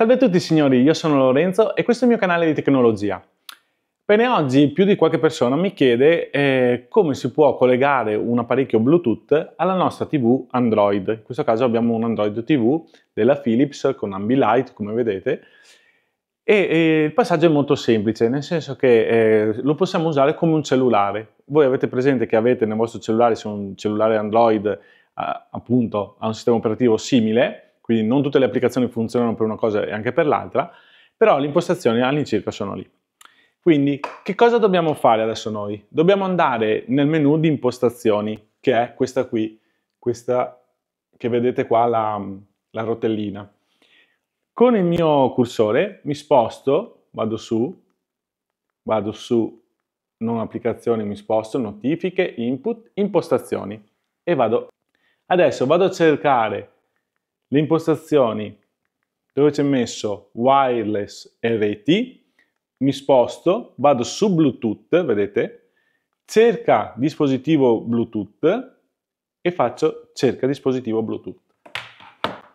Salve a tutti signori, io sono Lorenzo e questo è il mio canale di tecnologia. Bene, oggi più di qualche persona mi chiede eh, come si può collegare un apparecchio Bluetooth alla nostra TV Android. In questo caso abbiamo un Android TV della Philips con Ambilight, come vedete. E, e il passaggio è molto semplice, nel senso che eh, lo possiamo usare come un cellulare. Voi avete presente che avete nel vostro cellulare, se un cellulare Android eh, appunto ha un sistema operativo simile, quindi non tutte le applicazioni funzionano per una cosa e anche per l'altra, però le impostazioni all'incirca sono lì. Quindi che cosa dobbiamo fare adesso noi? Dobbiamo andare nel menu di impostazioni, che è questa qui, questa che vedete qua la, la rotellina. Con il mio cursore mi sposto, vado su, vado su non applicazioni, mi sposto, notifiche, input, impostazioni e vado. Adesso vado a cercare le impostazioni dove c'è messo wireless e reti, mi sposto, vado su Bluetooth, vedete, cerca dispositivo Bluetooth e faccio cerca dispositivo Bluetooth.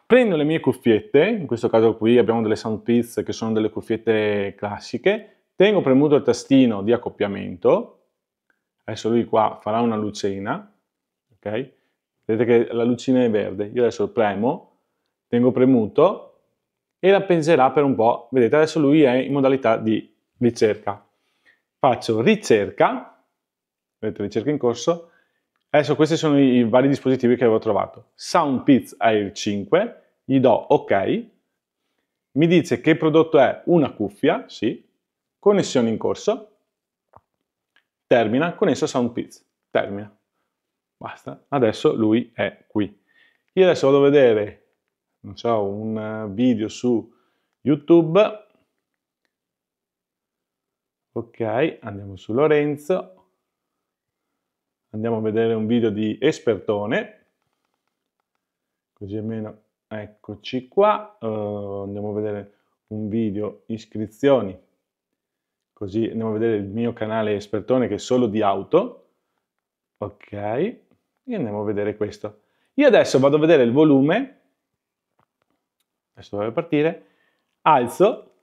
Prendo le mie cuffiette, in questo caso qui abbiamo delle Soundpiz che sono delle cuffiette classiche, tengo premuto il tastino di accoppiamento, adesso lui qua farà una lucina, ok? Vedete che la lucina è verde, io adesso premo, tengo premuto e la penserà per un po'. Vedete, adesso lui è in modalità di ricerca. Faccio ricerca, vedete ricerca in corso, adesso questi sono i vari dispositivi che avevo trovato. Soundpiz Air 5, gli do ok, mi dice che prodotto è una cuffia, sì, connessione in corso, termina, connesso Soundpiz, termina. Basta, adesso lui è qui. Io adesso vado a vedere so, un video su YouTube. Ok, andiamo su Lorenzo. Andiamo a vedere un video di Espertone. Così almeno eccoci qua. Uh, andiamo a vedere un video iscrizioni. Così andiamo a vedere il mio canale Espertone che è solo di auto. Ok, e andiamo a vedere questo. Io adesso vado a vedere il volume adesso dovrebbe partire, alzo,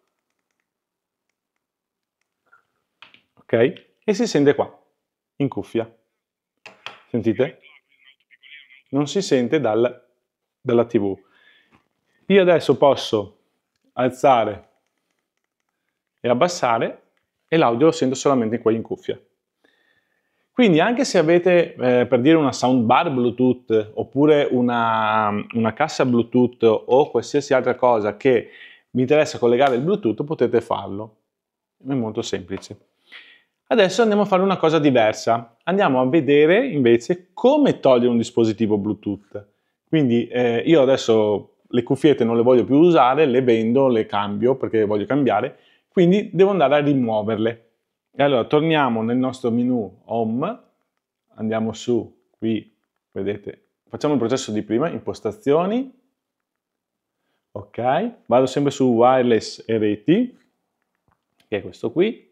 ok? E si sente qua, in cuffia. Sentite? Non si sente dal, dalla TV. Io adesso posso alzare e abbassare e l'audio lo sento solamente qua in cuffia. Quindi anche se avete, eh, per dire, una soundbar Bluetooth oppure una, una cassa Bluetooth o qualsiasi altra cosa che vi interessa collegare il Bluetooth, potete farlo. È molto semplice. Adesso andiamo a fare una cosa diversa. Andiamo a vedere invece come togliere un dispositivo Bluetooth. Quindi eh, io adesso le cuffiette non le voglio più usare, le vendo, le cambio perché le voglio cambiare, quindi devo andare a rimuoverle. E allora torniamo nel nostro menu Home, andiamo su qui, vedete, facciamo il processo di prima, impostazioni, ok, vado sempre su wireless e reti, che è questo qui,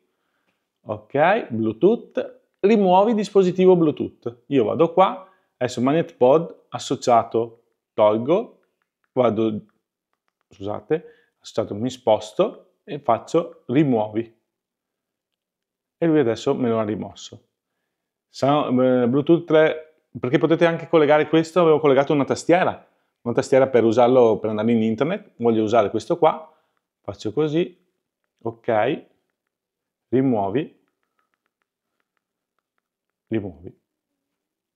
ok, Bluetooth, rimuovi dispositivo Bluetooth. Io vado qua, adesso Magnet Pod associato, tolgo, vado, scusate, associato mi sposto e faccio rimuovi e lui adesso me lo ha rimosso. Eh, Bluetooth 3, perché potete anche collegare questo, avevo collegato una tastiera, una tastiera per usarlo per andare in internet, voglio usare questo qua, faccio così, ok, rimuovi, rimuovi.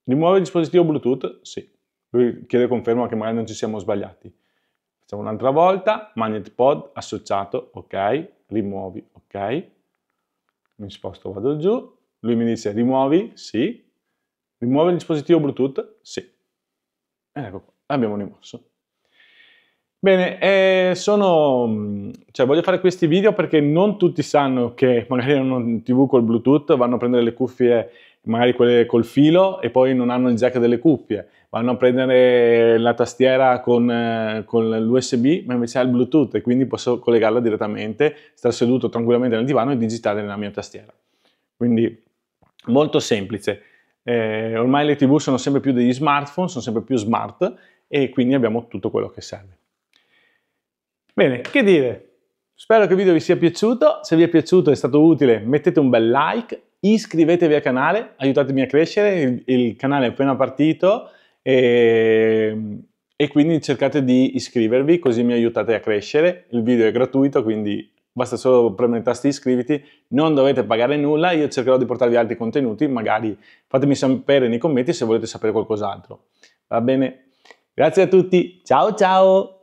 rimuovi il dispositivo Bluetooth? Sì. Lui chiede conferma che magari non ci siamo sbagliati. Facciamo un'altra volta, magnet pod associato, ok, rimuovi, ok, mi sposto, vado giù, lui mi dice rimuovi, sì, rimuovi il dispositivo Bluetooth, sì. Ed ecco l'abbiamo rimosso. Bene, eh, sono, cioè, voglio fare questi video perché non tutti sanno che magari hanno un TV col Bluetooth, vanno a prendere le cuffie magari quelle col filo e poi non hanno il jack delle cuffie, vanno a prendere la tastiera con, eh, con l'USB, ma invece ha il Bluetooth e quindi posso collegarla direttamente, stare seduto tranquillamente nel divano e digitare nella mia tastiera. Quindi molto semplice. Eh, ormai le TV sono sempre più degli smartphone, sono sempre più smart e quindi abbiamo tutto quello che serve. Bene, che dire? Spero che il video vi sia piaciuto, se vi è piaciuto e è stato utile mettete un bel like, iscrivetevi al canale, aiutatemi a crescere, il, il canale è appena partito e, ehm, e, quindi cercate di iscrivervi così mi aiutate a crescere, il video è gratuito quindi basta solo premere il tasto iscriviti, non dovete pagare nulla, io cercherò di portarvi altri contenuti, magari fatemi sapere nei commenti se volete sapere qualcos'altro. Va bene? Grazie a tutti, ciao ciao!